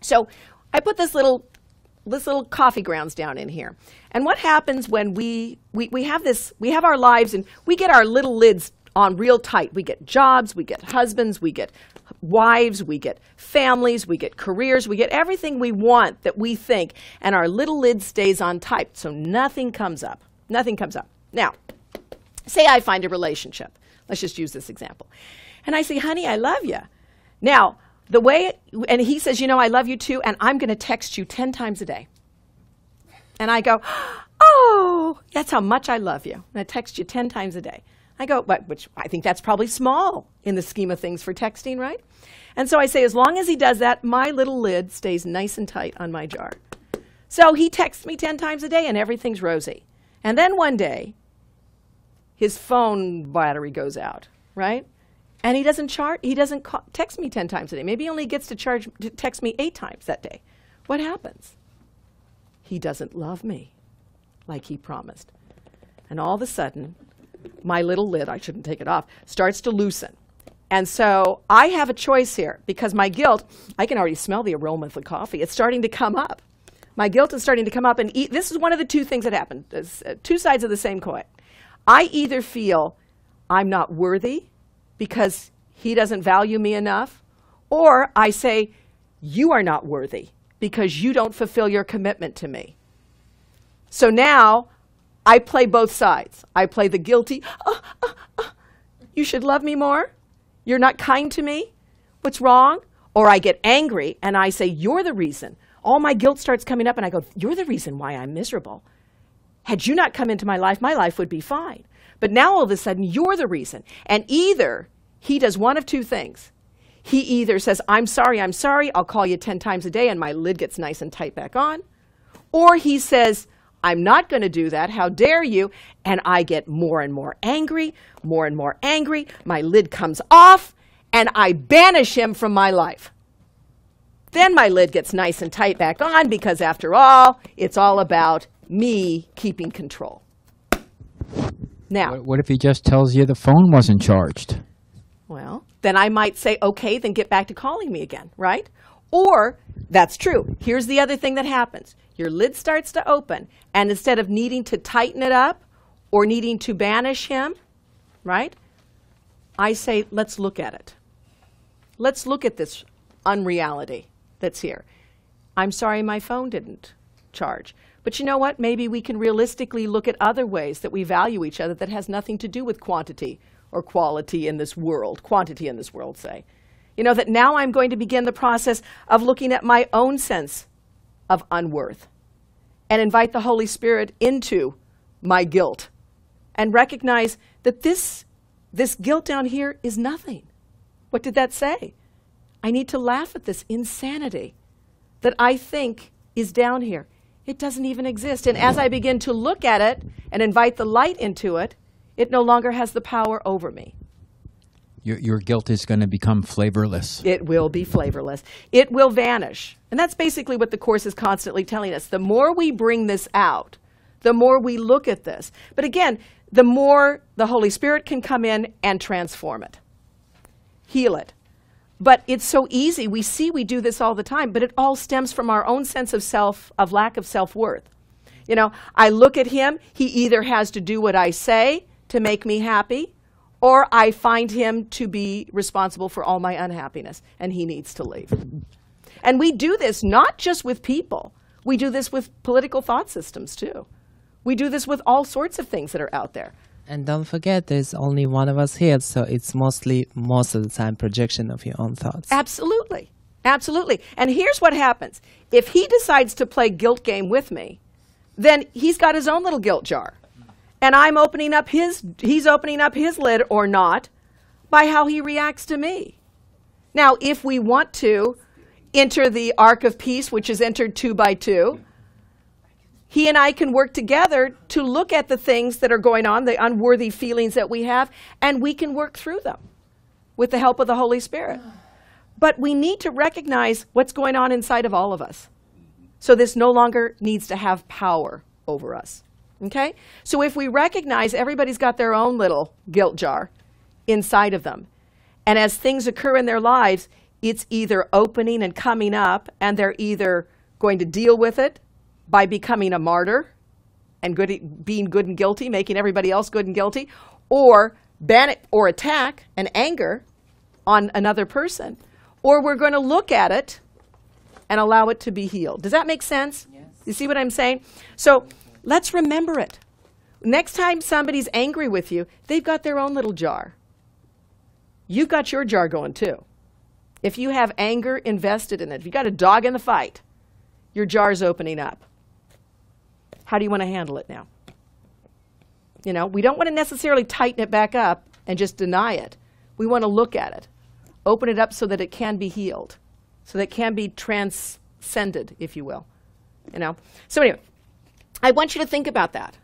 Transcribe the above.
So I put this little this little coffee grounds down in here. And what happens when we, we, we have this, we have our lives and we get our little lids on real tight. We get jobs, we get husbands, we get wives, we get families, we get careers, we get everything we want that we think, and our little lid stays on tight. So nothing comes up. Nothing comes up. Now, say I find a relationship. Let's just use this example. And I say, honey, I love you. Now, the way, and he says, You know, I love you too, and I'm going to text you 10 times a day. And I go, Oh, that's how much I love you. And I text you 10 times a day. I go, but, which I think that's probably small in the scheme of things for texting, right? And so I say, as long as he does that, my little lid stays nice and tight on my jar. So he texts me 10 times a day and everything's rosy. And then one day, his phone battery goes out, right? and he doesn't chart. He doesn't text me ten times a day. Maybe he only gets to charge to text me eight times that day. What happens? He doesn't love me, like he promised. And all of a sudden, my little lid—I shouldn't take it off—starts to loosen. And so I have a choice here because my guilt, I can already smell the aroma of the coffee. It's starting to come up. My guilt is starting to come up. And this is one of the two things that happened uh, two sides of the same coin. I either feel I'm not worthy because he doesn't value me enough, or I say, you are not worthy because you don't fulfill your commitment to me. So now I play both sides. I play the guilty, oh, oh, oh. you should love me more. You're not kind to me. What's wrong? Or I get angry and I say, You're the reason. All my guilt starts coming up and I go, You're the reason why I'm miserable. Had you not come into my life, my life would be fine. But now all of a sudden, you're the reason. And either he does one of two things. He either says, I'm sorry, I'm sorry, I'll call you 10 times a day, and my lid gets nice and tight back on. Or he says, I'm not going to do that. How dare you? And I get more and more angry, more and more angry. My lid comes off, and I banish him from my life. Then my lid gets nice and tight back on because, after all, it's all about me keeping control. Now, What- What if he just tells you the phone wasn't charged? well, then I might say, okay, then get back to calling me again, right? Or that's true. Here's the other thing that happens your lid starts to open, and instead of needing to tighten it up or needing to banish him, right? I say, let's look at it. Let's look at this unreality that's here. I'm sorry my phone didn't charge. But you know what? Maybe we can realistically look at other ways that we value each other that has nothing to do with quantity or quality in this world, quantity in this world, say. You know, that now I'm going to begin the process of looking at my own sense of unworth and invite the Holy Spirit into my guilt and recognize that this, this guilt down here is nothing. What did that say? I need to laugh at this insanity that I think is down here. It doesn't even exist. And as I begin to look at it and invite the light into it, it no longer has the power over me. Your, your guilt is going to become flavorless. It will be flavorless. It will vanish. And that's basically what the Course is constantly telling us. The more we bring this out, the more we look at this. But again, the more the Holy Spirit can come in and transform it, heal it, but it's so easy. We see we do this all the time, but it all stems from our own sense of self, of lack of self worth. You know, I look at him, he either has to do what I say to make me happy, or I find him to be responsible for all my unhappiness and he needs to leave. And we do this not just with people, we do this with political thought systems too. We do this with all sorts of things that are out there. And don't forget, there's only one of us here, so it's mostly, most of the time, projection of your own thoughts. Absolutely. Absolutely. And here's what happens if he decides to play guilt game with me, then he's got his own little guilt jar. And I'm opening up his, he's opening up his lid or not by how he reacts to me. Now, if we want to enter the arc of peace, which is entered two by two, he and I can work together to look at the things that are going on, the unworthy feelings that we have, and we can work through them with the help of the Holy Spirit. But we need to recognize what's going on inside of all of us. So this no longer needs to have power over us. Okay? So if we recognize everybody's got their own little guilt jar inside of them, and as things occur in their lives, it's either opening and coming up, and they're either going to deal with it by becoming a martyr and good, being good and guilty, making everybody else good and guilty, or ban it, or attack and anger on another person, or we're going to look at it and allow it to be healed. Does that make sense? Yes. You see what I'm saying? So let's remember it. Next time somebody's angry with you, they've got their own little jar. You've got your jar going too. If you have anger invested in it, if you've got a dog in the fight, your jar's opening up. How do you want to handle it now? You know, we don't want to necessarily tighten it back up and just deny it. We want to look at it, open it up so that it can be healed, so that it can be transcended, if you will. You know. So anyway, I want you to think about that.